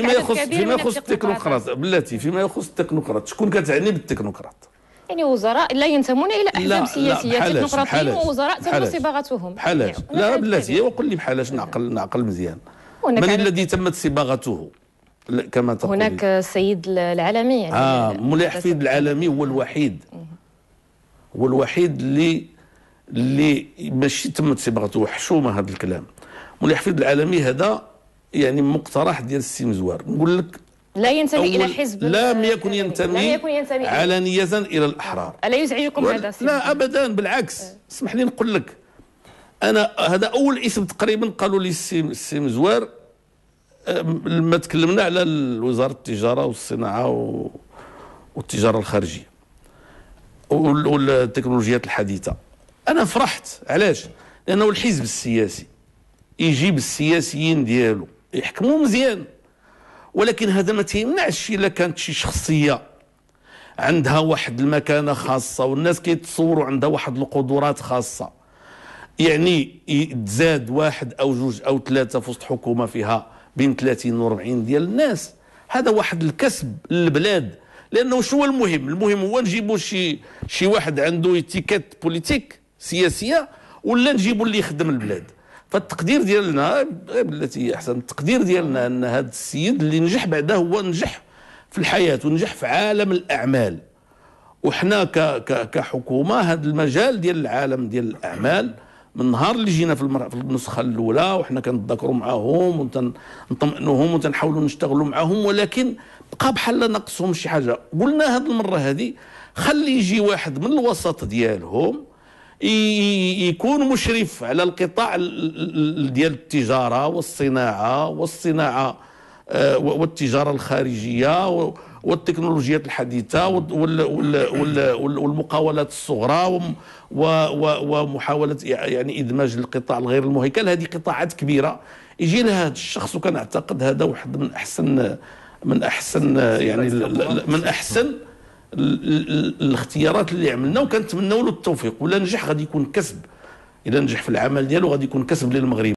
فيما يخص فيما يخص التكنوقراط بلاتي فيما يخص التكنوقراط شكون كتعني بالتكنوقراط يعني وزراء لا ينتمون الى احزاب سياسيه تكنوقراطيين ووزراء تم صباغتهم بحالاش يعني لا بلاتي وقل لي بحالاش نعقل نعقل مزيان من الذي تمت صباغته كما تقول هناك السيد العالمي يعني اه مولاي حفيد العالمي هو الوحيد هو الوحيد اللي اللي ماشي تمت صباغته حشومه هذا الكلام مولاي حفيد العالمي هذا يعني مقترح ديال السي مزوار نقول لك لا ينتمي الى حزب لم يكن ينتمي, لم يكن ينتمي علنية الى الاحرار الا يزعجكم هذا لا ابدا بالعكس اسمح لي نقول لك انا هذا اول اسم تقريبا قالوا لي السي مزوار لما تكلمنا على وزاره التجاره والصناعه و... والتجاره الخارجيه والتكنولوجيات الحديثه انا فرحت علاش لانه الحزب السياسي يجيب السياسيين ديالو يحكموا مزيان ولكن هذا ما تيمنعش الا كانت شي شخصيه عندها واحد المكانه خاصه والناس كيتصوروا عندها واحد القدرات خاصه يعني تزاد واحد او جوج او ثلاثه في وسط حكومه فيها بين 30 و 40 ديال الناس هذا واحد الكسب للبلاد لانه شو المهم المهم هو نجيبوا شي شي واحد عنده اتيكيت بوليتيك سياسيه ولا نجيبوا اللي يخدم البلاد فالتقدير ديالنا بالتي هي احسن التقدير ديالنا ان هذا السيد اللي نجح بعدا هو نجح في الحياه ونجح في عالم الاعمال وحنا كحكومه هذا المجال ديال العالم ديال الاعمال من نهار اللي جينا في, المر... في النسخه الاولى وحنا كنتذكروا معاهم ونطمئنوهم ونحاولوا نشتغلوا معاهم ولكن بقى بحال ناقصهم شي حاجه قلنا هذه المره هذه خلي يجي واحد من الوسط ديالهم يكون مشرف على القطاع ديال التجاره والصناعه والصناعه آه، والتجاره الخارجيه والتكنولوجيات الحديثه والمقاولات الصغرى ومحاوله يعني ادماج القطاع الغير المهيكل هذه قطاعات كبيره يجي لها هذا الشخص اعتقد هذا واحد من احسن من احسن يعني من احسن الاختيارات اللي عملنا وكنتمناو له التوفيق ولا نجح غادي يكون كسب الا نجح في العمل ديالو غادي يكون كسب للمغرب